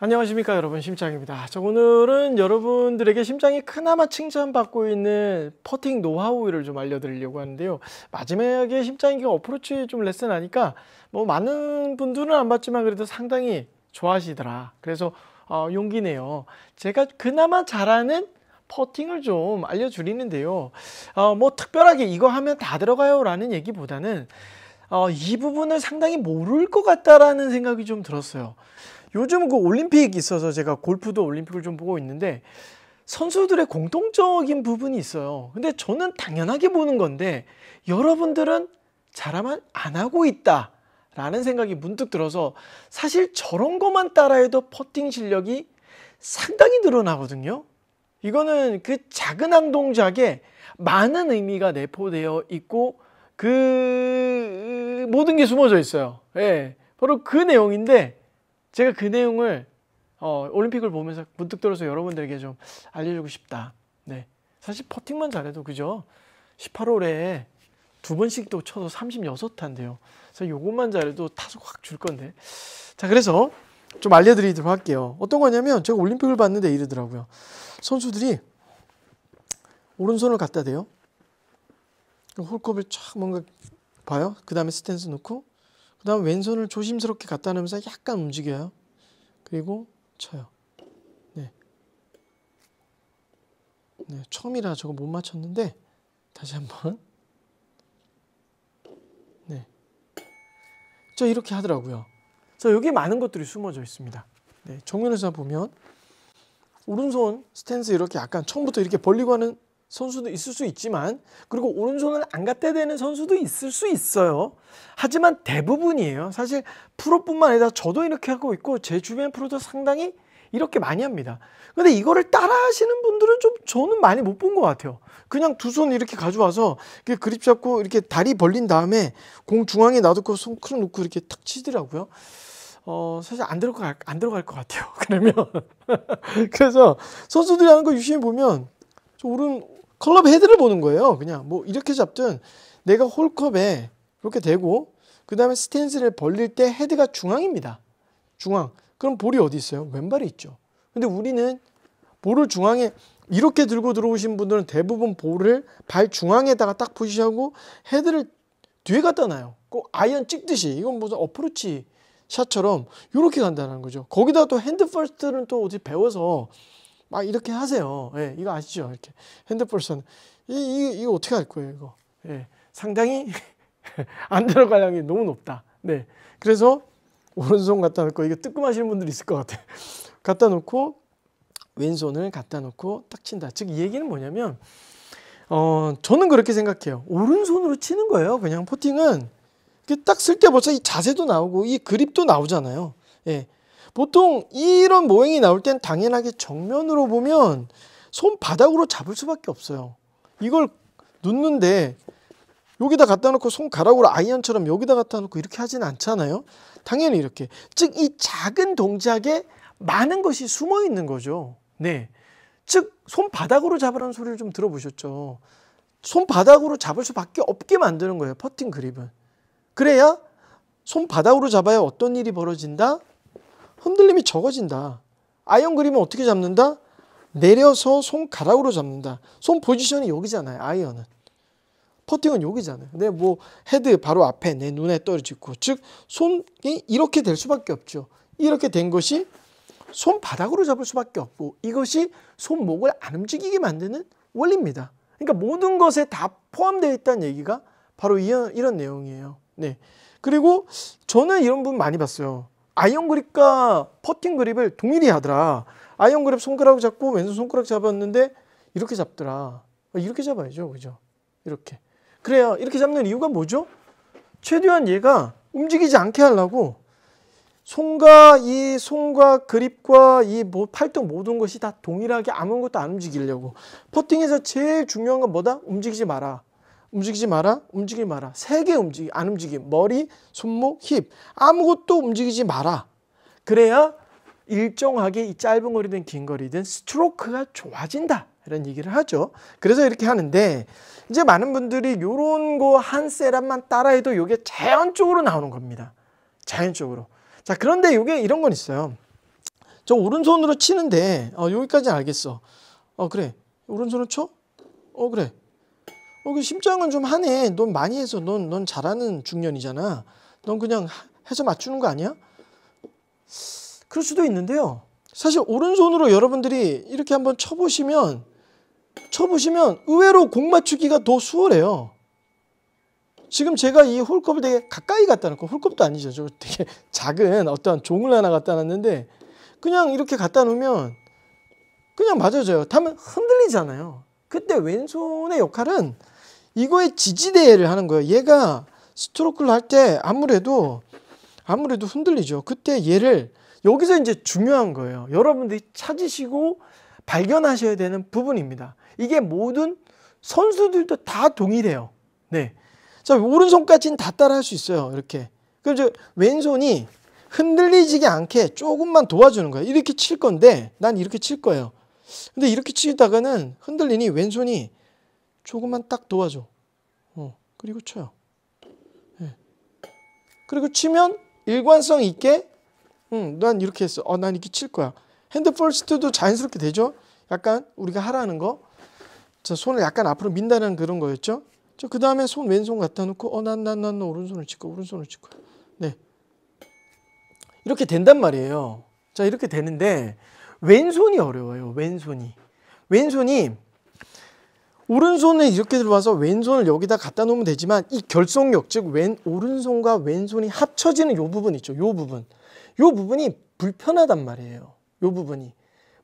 안녕하십니까 여러분 심장입니다 자 오늘은 여러분들에게 심장이 그나마 칭찬받고 있는 퍼팅 노하우를 좀 알려드리려고 하는데요 마지막에 심장이 어프로치 좀 레슨 하니까 뭐 많은 분들은 안 봤지만 그래도 상당히 좋아하시더라 그래서 어, 용기 내요 제가 그나마 잘하는 퍼팅을 좀 알려드리는데요 어, 뭐 특별하게 이거 하면 다 들어가요 라는 얘기보다는 어, 이 부분을 상당히 모를 것 같다라는 생각이 좀 들었어요 요즘 그 올림픽 이 있어서 제가 골프도 올림픽을 좀 보고 있는데 선수들의 공통적인 부분이 있어요. 근데 저는 당연하게 보는 건데 여러분들은 자라만 안 하고 있다. 라는 생각이 문득 들어서 사실 저런 것만 따라해도 퍼팅 실력이 상당히 늘어나거든요. 이거는 그 작은 한 동작에 많은 의미가 내포되어 있고 그 모든 게 숨어져 있어요. 예. 바로 그 내용인데 제가 그 내용을 어, 올림픽을 보면서 문득 들어서 여러분들에게 좀 알려주고 싶다. 네. 사실 퍼팅만 잘해도 그죠? 18홀에 두 번씩도 쳐도 36탄데요. 그래서 요것만 잘해도 타석 확줄 건데. 자, 그래서 좀 알려드리도록 할게요. 어떤 거냐면 제가 올림픽을 봤는데 이러더라고요. 선수들이 오른손을 갖다 대요. 홀컵을 쫙 뭔가 봐요. 그 다음에 스탠스 놓고 그 다음 왼손을 조심스럽게 갖다 놓으면서 약간 움직여요. 그리고 쳐요. 네. 네, 처음이라 저거 못 맞췄는데 다시 한번 네. 저 이렇게 하더라고요. 자, 여기 많은 것들이 숨어져 있습니다. 네, 정면에서 보면 오른손 스탠스 이렇게 약간 처음부터 이렇게 벌리고 하는 선수도 있을 수 있지만 그리고 오른손을 안 갖다 대는 선수도 있을 수 있어요. 하지만 대부분이에요. 사실 프로뿐만 아니라 저도 이렇게 하고 있고 제 주변 프로도 상당히 이렇게 많이 합니다. 근데 이거를 따라 하시는 분들은 좀 저는 많이 못 본 것 같아요. 그냥 두 손 이렇게 가져와서 이렇게 그립 잡고 이렇게 다리 벌린 다음에 공 중앙에 놔두고 손큰 크 놓고 이렇게 탁 치더라고요. 어, 사실 안 들어갈, 안 들어갈 것 같아요. 그러면. 그래서 선수들이 하는 거 유심히 보면 저 오른, 클럽 헤드를 보는 거예요. 그냥 뭐 이렇게 잡든 내가 홀컵에 이렇게 대고 그 다음에 스탠스를 벌릴 때 헤드가 중앙입니다. 중앙. 그럼 볼이 어디 있어요? 왼발에 있죠. 근데 우리는 볼을 중앙에 이렇게 들고 들어오신 분들은 대부분 볼을 발 중앙에다가 딱 푸시하고 헤드를 뒤에 갖다 놔요. 꼭 아이언 찍듯이 이건 무슨 어프로치 샷처럼 이렇게 간다는 거죠. 거기다 또 핸드 퍼스트는 또 어디 배워서 막 이렇게 하세요. 예, 이거 아시죠? 이렇게 핸드볼 선. 이, 이, 이거 어떻게 할 거예요, 이거? 예, 상당히 안 들어갈 양이 너무 높다. 네. 그래서 오른손 갖다 놓고 이거 뜨끔하시는 분들이 있을 것 같아요. 갖다 놓고 왼손을 갖다 놓고 딱 친다. 즉 이 얘기는 뭐냐면 어, 저는 그렇게 생각해요. 오른손으로 치는 거예요. 그냥 포팅은 딱 쓸 때 벌써 이 자세도 나오고 이 그립도 나오잖아요. 예. 보통 이런 모형이 나올 땐 당연하게 정면으로 보면 손바닥으로 잡을 수밖에 없어요. 이걸 놓는데 여기다 갖다 놓고 손가락으로 아이언처럼 여기다 갖다 놓고 이렇게 하진 않잖아요. 당연히 이렇게. 즉 이 작은 동작에 많은 것이 숨어 있는 거죠. 네. 즉 손바닥으로 잡으라는 소리를 좀 들어보셨죠. 손바닥으로 잡을 수밖에 없게 만드는 거예요. 퍼팅 그립은. 그래야 손바닥으로 잡아야 어떤 일이 벌어진다? 흔들림이 적어진다. 아이언 그립은 어떻게 잡는다? 내려서 손가락으로 잡는다. 손 포지션이 여기잖아요. 아이언은. 퍼팅은 여기잖아요. 근데 뭐 헤드 바로 앞에 내 눈에 떨어지고 즉 손이 이렇게 될 수밖에 없죠. 이렇게 된 것이 손바닥으로 잡을 수밖에 없고 이것이 손목을 안 움직이게 만드는 원리입니다. 그러니까 모든 것에 다 포함되어 있다는 얘기가 바로 이런, 내용이에요. 네. 그리고 저는 이런 분 많이 봤어요. 아이언 그립과 퍼팅 그립을 동일히 하더라. 아이언 그립 손가락 잡고 왼손 손가락 잡았는데 이렇게 잡더라. 아, 이렇게 잡아야죠. 그죠? 이렇게. 그래요 이렇게 잡는 이유가 뭐죠? 최대한 얘가 움직이지 않게 하려고 손과 이 손과 그립과 이 뭐 팔뚝 모든 것이 다 동일하게 아무것도 안 움직이려고 퍼팅에서 제일 중요한 건 뭐다? 움직이지 마라. 움직이지 마라, 움직이지 마라. 세 개 움직이, 안 움직임. 머리, 손목, 힙. 아무것도 움직이지 마라. 그래야 일정하게 이 짧은 거리든 긴 거리든 스트로크가 좋아진다. 이런 얘기를 하죠. 그래서 이렇게 하는데 이제 많은 분들이 요런 거 한 세람만 따라해도 이게 자연적으로 나오는 겁니다. 자연적으로. 자, 그런데 이게 이런 건 있어요. 저 오른손으로 치는데 어, 여기까지는 알겠어. 어, 그래. 오른손으로 쳐? 어, 그래. 어, 그 심장은 좀 하네. 넌 많이 해서 넌, 넌 잘하는 중년이잖아. 넌 그냥 해서 맞추는 거 아니야? 그럴 수도 있는데요. 사실 오른손으로 여러분들이 이렇게 한번 쳐보시면 쳐보시면 의외로 공 맞추기가 더 수월해요. 지금 제가 이 홀컵을 되게 가까이 갖다 놓고 홀컵도 아니죠. 저 되게 작은 어떤 종을 하나 갖다 놨는데 그냥 이렇게 갖다 놓으면 그냥 맞아져요. 다음 흔들리잖아요. 그때 왼손의 역할은 이거에 지지대회를 하는 거예요. 얘가 스트로크를 할 때 아무래도 아무래도 흔들리죠. 그때 얘를 여기서 이제 중요한 거예요. 여러분들이 찾으시고 발견하셔야 되는 부분입니다. 이게 모든 선수들도 다 동일해요. 네. 자, 오른손까지는 다 따라할 수 있어요. 이렇게. 그럼 저 왼손이 흔들리지 않게 조금만 도와주는 거예요. 이렇게 칠 건데 난 이렇게 칠 거예요. 근데 이렇게 치다가는 흔들리니 왼손이 조금만 딱 도와줘. 어, 그리고 쳐요. 예. 그리고 치면 일관성 있게, 응, 난 이렇게 했어. 어, 난 이렇게 칠 거야. 핸드 퍼스트도 자연스럽게 되죠? 약간 우리가 하라는 거. 자, 손을 약간 앞으로 민다는 그런 거였죠? 자, 그 다음에 손 왼손 갖다 놓고, 어, 난, 난, 난, 난 오른손을 치고, 오른손을 치고. 네. 이렇게 된단 말이에요. 자, 이렇게 되는데, 왼손이 어려워요. 왼손이. 왼손이 오른손을 이렇게 들어와서 왼손을 여기다 갖다 놓으면 되지만 이 결속력 즉왼 오른손과 왼손이 합쳐지는 이 부분 있죠 이 부분 요 부분이 불편하단 말이에요 이 부분이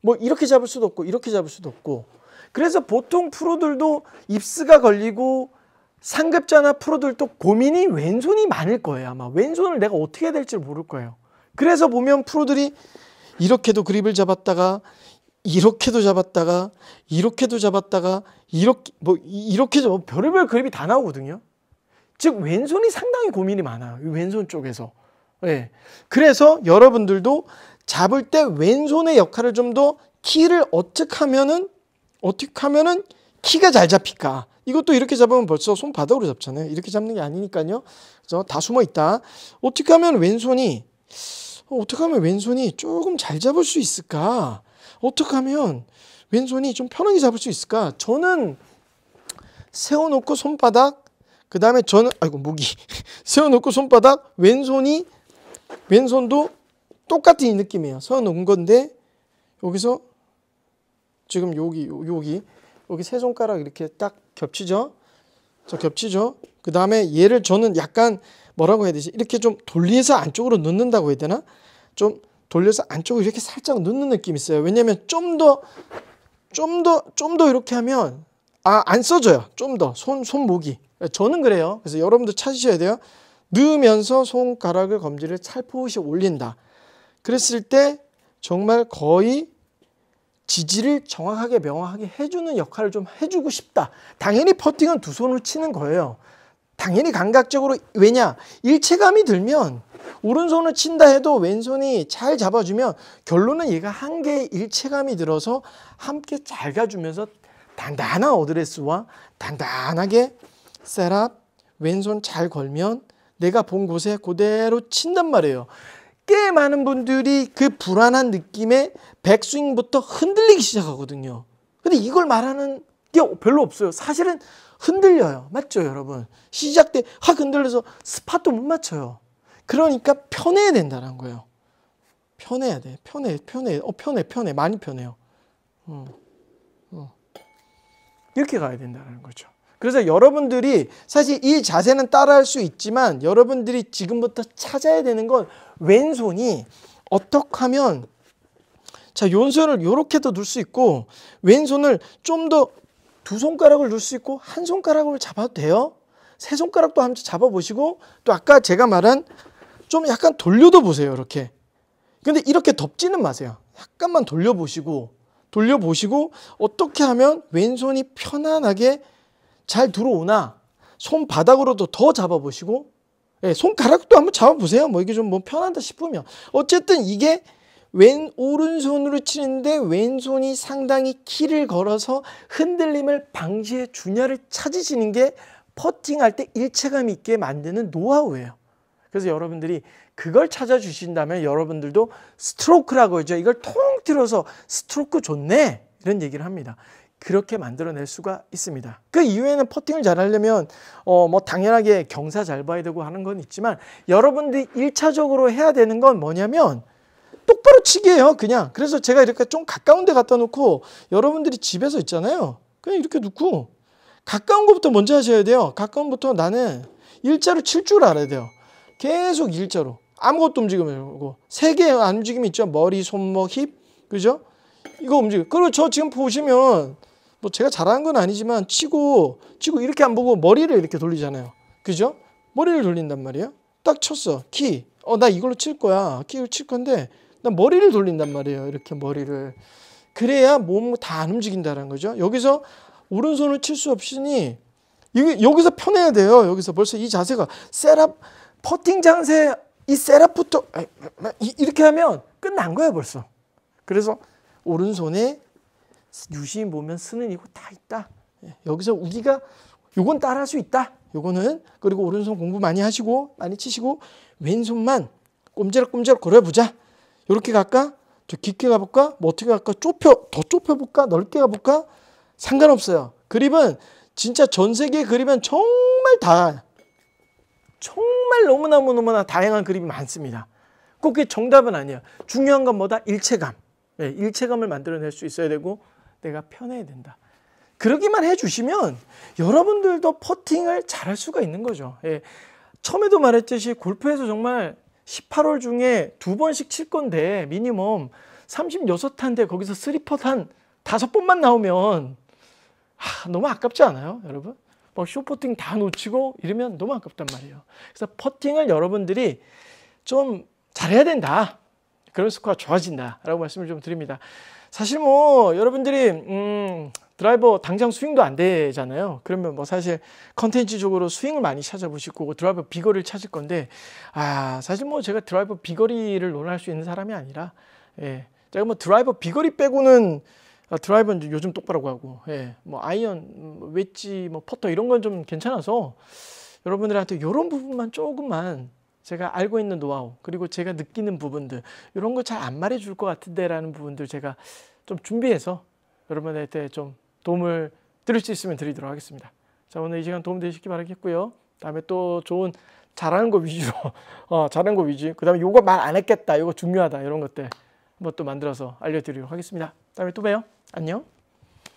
뭐 이렇게 잡을 수도 없고 이렇게 잡을 수도 없고 그래서 보통 프로들도 입스가 걸리고 상급자나 프로들도 고민이 왼손이 많을 거예요 아마 왼손을 내가 어떻게 해야 될지 모를 거예요 그래서 보면 프로들이 이렇게도 그립을 잡았다가 이렇게도 잡았다가 이렇게도 잡았다가 이렇게 뭐 이렇게 좀 별의별 그림이 다 나오거든요. 즉 왼손이 상당히 고민이 많아요. 왼손 쪽에서. 예. 네. 그래서 여러분들도 잡을 때 왼손의 역할을 좀 더 키를 어떻게 하면은 어떻게 하면은 키가 잘 잡힐까? 이것도 이렇게 잡으면 벌써 손바닥으로 잡잖아요. 이렇게 잡는 게 아니니까요. 그래서 다 숨어 있다. 어떻게 하면 왼손이 어떻게 하면 왼손이 조금 잘 잡을 수 있을까? 어떻게 하면 왼손이 좀 편하게 잡을 수 있을까? 저는 세워놓고 손바닥 그 다음에 저는 아이고 무기. 세워놓고 손바닥 왼손이 왼손도 똑같은 이 느낌이에요. 세워놓은 건데 여기서 지금 여기 여기 여기 세 손가락 이렇게 딱 겹치죠. 저 겹치죠. 그 다음에 얘를 저는 약간 뭐라고 해야 되지? 이렇게 좀 돌리해서 안쪽으로 넣는다고 해야 되나? 좀 돌려서 안쪽을 이렇게 살짝 넣는 느낌이 있어요. 왜냐면 좀 더, 좀 더, 좀 더 이렇게 하면, 아, 안 써져요. 좀 더. 손, 손목이. 저는 그래요. 그래서 여러분도 찾으셔야 돼요. 넣으면서 손가락을 검지를 살포시 올린다. 그랬을 때 정말 거의 지지를 정확하게 명확하게 해주는 역할을 좀 해주고 싶다. 당연히 퍼팅은 두 손을 치는 거예요. 당연히 감각적으로 왜냐 일체감이 들면 오른손을 친다 해도 왼손이 잘 잡아주면 결론은 얘가 한 개의 일체감이 들어서 함께 잘 가주면서 단단한 어드레스와 단단하게 셋업 왼손 잘 걸면 내가 본 곳에 그대로 친단 말이에요. 꽤 많은 분들이 그 불안한 느낌에 백스윙부터 흔들리기 시작하거든요. 근데 이걸 말하는 게 별로 없어요. 사실은 흔들려요. 맞죠, 여러분? 시작 때 확 흔들려서 스팟도 못 맞춰요. 그러니까 편해야 된다는 거예요. 편해야 돼. 편해, 편해. 어, 편해, 편해. 많이 편해요. 어, 어, 이렇게 가야 된다는 거죠. 그래서 여러분들이 사실 이 자세는 따라할 수 있지만 여러분들이 지금부터 찾아야 되는 건 왼손이 어떻게 하면 자, 왼손을 이렇게도 눌수 있고 왼손을 좀 더 두 손가락을 눌수 있고 한 손가락을 잡아도 돼요. 세 손가락도 한번 잡아보시고 또 아까 제가 말한 좀 약간 돌려도 보세요 이렇게 근데 이렇게 덮지는 마세요 약간만 돌려보시고 돌려보시고 어떻게 하면 왼손이 편안하게 잘 들어오나 손바닥으로도 더 잡아보시고 예, 손가락도 한번 잡아보세요 뭐 이게 좀 뭐 편하다 싶으면 어쨌든 이게 왼 오른손으로 치는데 왼손이 상당히 키를 걸어서 흔들림을 방지해 주냐를 찾으시는 게 퍼팅할 때 일체감 있게 만드는 노하우예요. 그래서 여러분들이 그걸 찾아주신다면 여러분들도 스트로크라고 하죠. 이걸 통틀어서 스트로크 좋네. 이런 얘기를 합니다. 그렇게 만들어낼 수가 있습니다. 그 이후에는 퍼팅을 잘하려면 어뭐 당연하게 경사 잘 봐야 되고 하는 건 있지만 여러분들이 1차적으로 해야 되는 건 뭐냐면 똑바로 치기예요. 그냥. 그래서 제가 이렇게 좀 가까운 데 갖다 놓고 여러분들이 집에서 있잖아요. 그냥 이렇게 놓고 가까운 것부터 먼저 하셔야 돼요. 가까운부터 것 나는 일자로 칠 줄 알아야 돼요. 계속 일자로 아무것도 움직이고 면세 개의 움직임이 있죠. 머리, 손목, 뭐, 힙. 그죠? 이거 움직여. 그리고 저 지금 보시면 뭐 제가 잘하는 건 아니지만 치고 치고 이렇게 안 보고 머리를 이렇게 돌리잖아요. 그죠? 머리를 돌린단 말이에요. 딱 쳤어. 키. 어, 나 이걸로 칠 거야. 키를 칠 건데 나 머리를 돌린단 말이에요. 이렇게 머리를. 그래야 몸 다 안 움직인다는 거죠. 여기서 오른손을 칠 수 없으니 여기, 여기서 편해야 돼요. 여기서 벌써 이 자세가 셋업 퍼팅 장세 이세라부터 아, 아, 아, 이렇게 하면 끝난 거야 벌써. 그래서 오른손에 유심히 보면 쓰는 이거 다 있다. 예, 여기서 우리가 요건 따라할 수 있다. 요거는 그리고 오른손 공부 많이 하시고 많이 치시고 왼손만 꼼지락꼼지락 걸어보자. 이렇게 갈까? 저 깊게 가볼까? 뭐 어떻게 갈까? 좁혀 더 좁혀볼까? 넓게 가볼까? 상관없어요. 그립은 진짜 전 세계 그립은 정말 다 정말 정말 너무나무너무나 다양한 그림이 많습니다. 꼭 그게 정답은 아니야. 중요한 건 뭐다? 일체감. 네, 일체감을 만들어낼 수 있어야 되고 내가 편해야 된다. 그러기만 해주시면 여러분들도 퍼팅을 잘할 수가 있는 거죠. 예. 처음에도 말했듯이 골프에서 정말 18홀 중에 두 번씩 칠 건데 미니멈 36탄데 거기서 3퍼 한 5번만 나오면 하, 너무 아깝지 않아요 여러분? 뭐쇼퍼팅다 어, 놓치고 이러면 너무 아깝단 말이에요. 그래서 퍼팅을 여러분들이 좀 잘해야 된다. 그런 스코어 좋아진다라고 말씀을 좀 드립니다. 사실 뭐 여러분들이 음 드라이버 당장 스윙도 안 되잖아요. 그러면 뭐 사실 컨텐츠적으로 스윙을 많이 찾아보시고 드라이버 비거리를 찾을 건데 아 사실 뭐 제가 드라이버 비거리를 논할 수 있는 사람이 아니라 예 제가 뭐 드라이버 비거리 빼고는 아, 드라이버는 요즘 똑바로 하고 예, 뭐 아이언, 뭐 웨지, 뭐 퍼터 이런 건 좀 괜찮아서 여러분들한테 이런 부분만 조금만 제가 알고 있는 노하우 그리고 제가 느끼는 부분들 이런 거 잘 안 말해줄 것 같은데라는 부분들 제가 좀 준비해서 여러분한테 좀 도움을 드릴 수 있으면 드리도록 하겠습니다. 자 오늘 이 시간 도움 되시기 바라겠고요. 다음에 또 좋은 잘하는 거 위주로 어, 잘하는 거 위주 그 다음에 요거 말 안 했겠다 요거 중요하다 이런 것들 한번 또 만들어서 알려드리도록 하겠습니다. 다음에 또 봬요. 안녕.